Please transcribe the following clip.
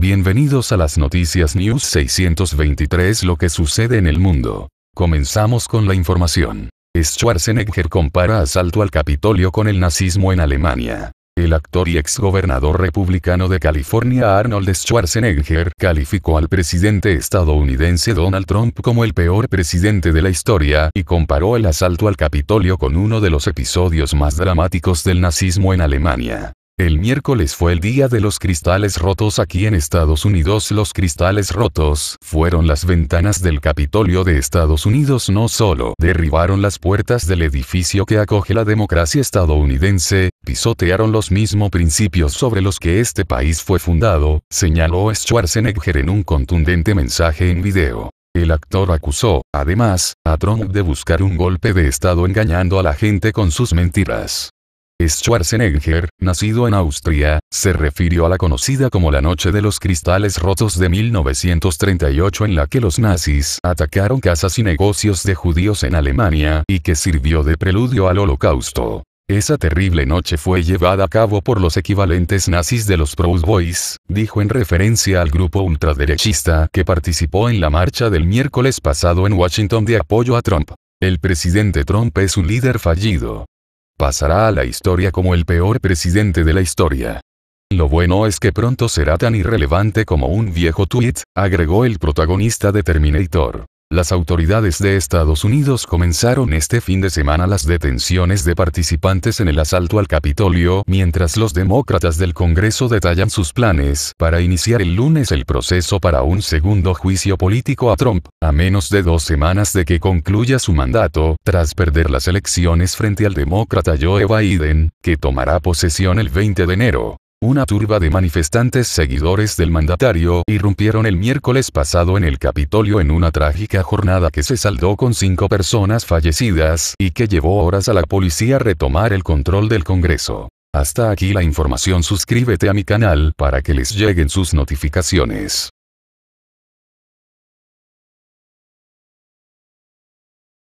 Bienvenidos a las noticias News 623 Lo que sucede en el mundo. Comenzamos con la información. Schwarzenegger compara asalto al Capitolio con el nazismo en Alemania. El actor y exgobernador republicano de California Arnold Schwarzenegger calificó al presidente estadounidense Donald Trump como el peor presidente de la historia y comparó el asalto al Capitolio con uno de los episodios más dramáticos del nazismo en Alemania. El miércoles fue el día de los cristales rotos aquí en Estados Unidos. Los cristales rotos fueron las ventanas del Capitolio de Estados Unidos. No solo derribaron las puertas del edificio que acoge la democracia estadounidense, pisotearon los mismos principios sobre los que este país fue fundado, señaló Schwarzenegger en un contundente mensaje en video. El actor acusó, además, a Trump de buscar un golpe de Estado engañando a la gente con sus mentiras. Schwarzenegger, nacido en Austria, se refirió a la conocida como la Noche de los Cristales Rotos de 1938 en la que los nazis atacaron casas y negocios de judíos en Alemania y que sirvió de preludio al holocausto. Esa terrible noche fue llevada a cabo por los equivalentes nazis de los Proud Boys, dijo en referencia al grupo ultraderechista que participó en la marcha del miércoles pasado en Washington de apoyo a Trump. El presidente Trump es un líder fallido pasará a la historia como el peor presidente de la historia. Lo bueno es que pronto será tan irrelevante como un viejo tweet, agregó el protagonista de Terminator. Las autoridades de Estados Unidos comenzaron este fin de semana las detenciones de participantes en el asalto al Capitolio, mientras los demócratas del Congreso detallan sus planes para iniciar el lunes el proceso para un segundo juicio político a Trump, a menos de dos semanas de que concluya su mandato, tras perder las elecciones frente al demócrata Joe Biden, que tomará posesión el 20 de enero. Una turba de manifestantes seguidores del mandatario irrumpieron el miércoles pasado en el Capitolio en una trágica jornada que se saldó con cinco personas fallecidas y que llevó horas a la policía a retomar el control del Congreso. Hasta aquí la información suscríbete a mi canal para que les lleguen sus notificaciones.